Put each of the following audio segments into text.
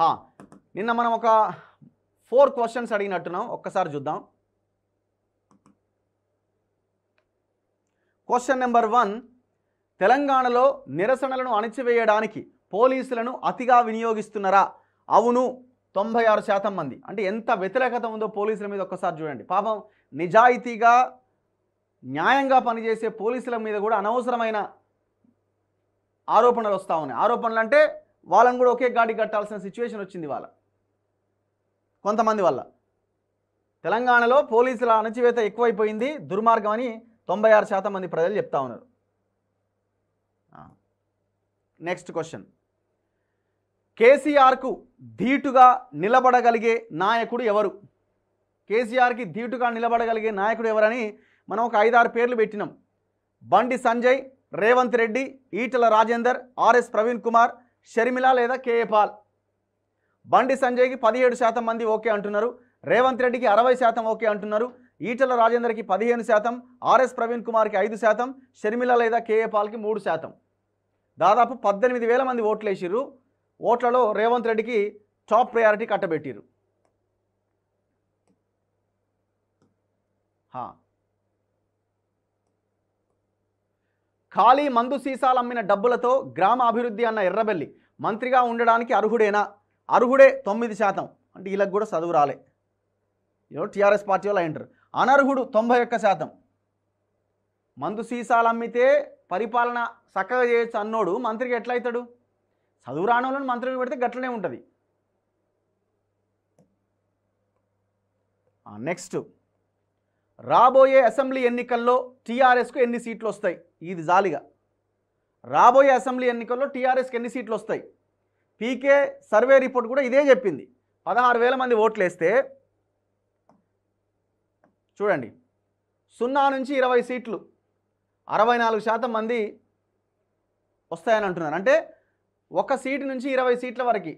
హా నిన్న మనం ఒక ఫోర్ క్వశ్చన్స్ అడిగినట్టున్నాం ఒక్కసారి చూద్దాం క్వశ్చన్ నెంబర్ వన్ తెలంగాణలో నిరసనలను అణిచివేయడానికి పోలీసులను అతిగా వినియోగిస్తున్నారా అవును తొంభై ఆరు శాతం మంది అంటే ఎంత వ్యతిరేకత ఉందో పోలీసుల మీద ఒక్కసారి చూడండి పాపం నిజాయితీగా న్యాయంగా పనిచేసే పోలీసుల మీద కూడా అనవసరమైన ఆరోపణలు వస్తూ ఉన్నాయి ఆరోపణలు అంటే వాళ్ళని కూడా ఒకే గాడి కట్టాల్సిన సిచ్యువేషన్ వచ్చింది వాళ్ళ కొంతమంది వల్ల తెలంగాణలో పోలీసుల అణచివేత ఎక్కువైపోయింది దుర్మార్గం అని తొంభై ఆరు శాతం మంది ప్రజలు చెప్తా ఉన్నారు నెక్స్ట్ క్వశ్చన్ కేసీఆర్కు ధీటుగా నిలబడగలిగే నాయకుడు ఎవరు కేసీఆర్కి ధీటుగా నిలబడగలిగే నాయకుడు ఎవరని మనం ఒక ఐదారు పేర్లు పెట్టినాం బండి సంజయ్ రేవంత్ రెడ్డి ఈటల రాజేందర్ ఆర్ఎస్ ప్రవీణ్ కుమార్ షర్మిల లేదా కేఏ పాల్ బండి సంజయ్కి పదిహేడు శాతం మంది ఓకే అంటున్నారు రేవంత్ రెడ్డికి అరవై శాతం ఓకే అంటున్నారు ఈటల రాజేందర్కి పదిహేను శాతం ఆర్ఎస్ ప్రవీణ్ కుమార్కి ఐదు శాతం షర్మిల లేదా కేఏ పాల్కి మూడు శాతం దాదాపు పద్దెనిమిది వేల మంది ఓట్లేసిర్రు ఓట్లలో రేవంత్ రెడ్డికి టాప్ ప్రయారిటీ కట్టబెట్టిరు ఖాళీ మందు సీసాలు అమ్మిన డబ్బులతో గ్రామ అభివృద్ధి అన్న ఎర్రబెల్లి మంత్రిగా ఉండడానికి అర్హుడేనా అర్హుడే తొమ్మిది శాతం అంటే వీళ్ళకి కూడా చదువు రాలే ఎవరు టీఆర్ఎస్ పార్టీ వాళ్ళు అయింటారు అనర్హుడు తొంభై ఒక్క శాతం మందు సీసాలు అమ్మితే పరిపాలన చక్కగా చేయొచ్చు అన్నోడు మంత్రికి ఎట్లయితాడు చదువు రాని వాళ్ళని పెడితే గట్లనే ఉంటుంది నెక్స్ట్ రాబోయే అసెంబ్లీ ఎన్నికల్లో టీఆర్ఎస్కు ఎన్ని సీట్లు వస్తాయి ఇది జాలిగా రాబోయే అసెంబ్లీ ఎన్నికల్లో టీఆర్ఎస్కి ఎన్ని సీట్లు వస్తాయి పీకే సర్వే రిపోర్ట్ కూడా ఇదే చెప్పింది పదహారు వేల మంది ఓట్లు వేస్తే చూడండి సున్నా నుంచి ఇరవై సీట్లు అరవై నాలుగు శాతం మంది వస్తాయని అంటున్నారు అంటే ఒక సీటు నుంచి ఇరవై సీట్ల వరకు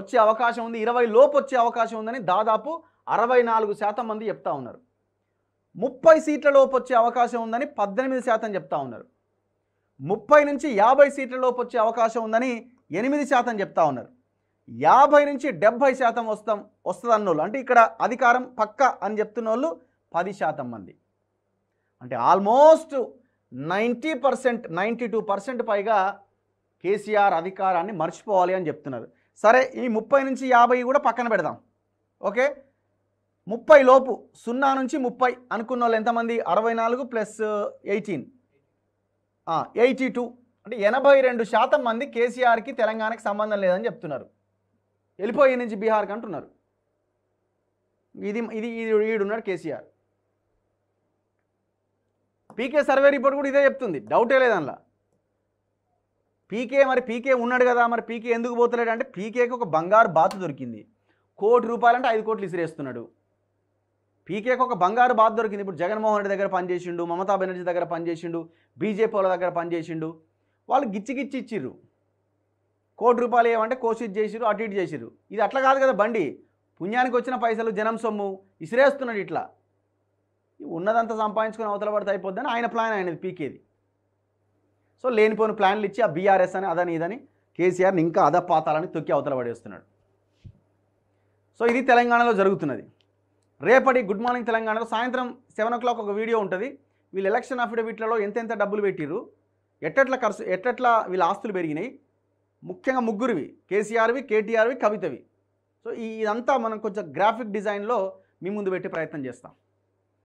వచ్చే అవకాశం ఉంది ఇరవై లోపు వచ్చే అవకాశం ఉందని దాదాపు అరవై నాలుగు శాతం మంది చెప్తా ఉన్నారు ముప్పై సీట్లలోపు వచ్చే అవకాశం ఉందని పద్దెనిమిది శాతం చెప్తా ఉన్నారు ముప్పై నుంచి యాభై సీట్లలోపు వచ్చే అవకాశం ఉందని ఎనిమిది శాతం చెప్తా ఉన్నారు యాభై నుంచి డెబ్భై శాతం వస్తాం వస్తుంది అంటే ఇక్కడ అధికారం పక్క అని చెప్తున్న వాళ్ళు పది శాతం మంది అంటే almost ninety percent ninety two percent పైగా కేసీఆర్ అధికారాన్ని మర్చిపోవాలి అని చెప్తున్నారు సరే ఈ ముప్పై నుంచి యాభై కూడా పక్కన పెడదాం ఓకే ముప్పై లోపు సున్నా నుంచి ముప్పై అనుకున్న వాళ్ళు ఎంతమంది అరవై నాలుగు plus uh, eighteen eighty two అంటే ఎనభై రెండు శాతం మంది కేసీఆర్కి తెలంగాణకి సంబంధం లేదని చెప్తున్నారు వెళ్ళిపోయే నుంచి బీహార్కి అంటున్నారు ఇది ఇది ఈడున్నాడు కేసీఆర్ పీకే సర్వే రిపోర్ట్ కూడా ఇదే చెప్తుంది డౌటే లేదు అందులో పీకే మరి పీకే ఉన్నాడు కదా మరి పీకే ఎందుకు పోతలేడు అంటే పీకేకి ఒక బంగారు బాతు దొరికింది కోటి రూపాయలంటే ఐదు కోట్లు ఇసిరేస్తున్నాడు పీకేకి ఒక బంగారు బాధ దొరికింది ఇప్పుడు జగన్మోహన్ రెడ్డి దగ్గర పనిచేసిండు మమతా బెనర్జీ దగ్గర పనిచేసిండు బీజేపీ వాళ్ళ దగ్గర పనిచేసిండు వాళ్ళు గిచ్చిగిచ్చి ఇచ్చిర్రు కోటి రూపాయలు ఏమంటే కోసిట్ చేసిరు అటు ఇటు చేసిరు ఇది అట్లా కాదు కదా బండి పుణ్యానికి వచ్చిన పైసలు జనం సొమ్ము ఇసిరేస్తున్నాడు ఇట్లా ఉన్నదంతా సంపాదించుకుని అవతల పడితే అయిపోద్దని ఆయన ప్లాన్ అయినది పీకేది సో లేనిపోని ప్లాన్లు ఇచ్చి ఆ బీఆర్ఎస్ అని అదని ఇదని కేసీఆర్ని ఇంకా అదపాతాలని తొక్కి అవతల పడేస్తున్నాడు సో ఇది తెలంగాణలో జరుగుతున్నది రేపటి గుడ్ మార్నింగ్ తెలంగాణలో సాయంత్రం సెవెన్ ఓ క్లాక్ ఒక వీడియో ఉంటుంది వీళ్ళు ఎలక్షన్ అఫిడవిట్లలో ఎంతెంత డబ్బులు పెట్టిరు ఎట్టట్ల ఖర్చు ఎట్టట్లా వీళ్ళ ఆస్తులు పెరిగినాయి ముఖ్యంగా ముగ్గురివి కేసీఆర్వి కేటీఆర్వి కవితవి సో ఇదంతా మనం కొంచెం గ్రాఫిక్ డిజైన్లో మీ ముందు పెట్టే ప్రయత్నం చేస్తాం